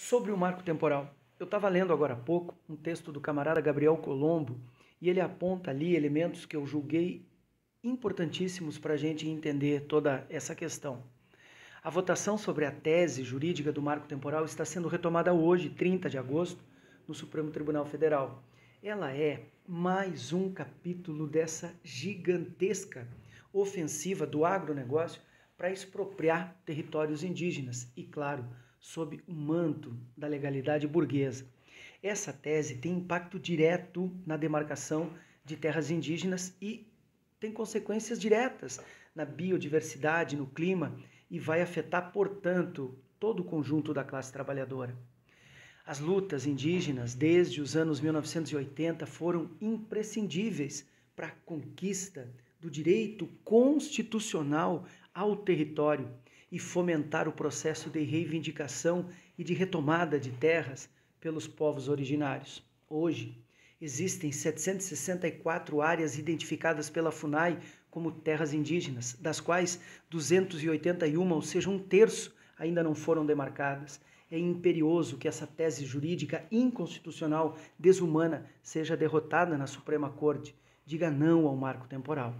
sobre o marco temporal. Eu estava lendo agora há pouco um texto do camarada Gabriel Colombo e ele aponta ali elementos que eu julguei importantíssimos para a gente entender toda essa questão. A votação sobre a tese jurídica do marco temporal está sendo retomada hoje, 30 de agosto, no Supremo Tribunal Federal. Ela é mais um capítulo dessa gigantesca ofensiva do agronegócio para expropriar territórios indígenas e, claro, sob o manto da legalidade burguesa. Essa tese tem impacto direto na demarcação de terras indígenas e tem consequências diretas na biodiversidade, no clima e vai afetar, portanto, todo o conjunto da classe trabalhadora. As lutas indígenas desde os anos 1980 foram imprescindíveis para a conquista do direito constitucional ao território e fomentar o processo de reivindicação e de retomada de terras pelos povos originários. Hoje, existem 764 áreas identificadas pela FUNAI como terras indígenas, das quais 281, ou seja, um terço, ainda não foram demarcadas. É imperioso que essa tese jurídica inconstitucional, desumana, seja derrotada na Suprema Corte. Diga não ao marco temporal.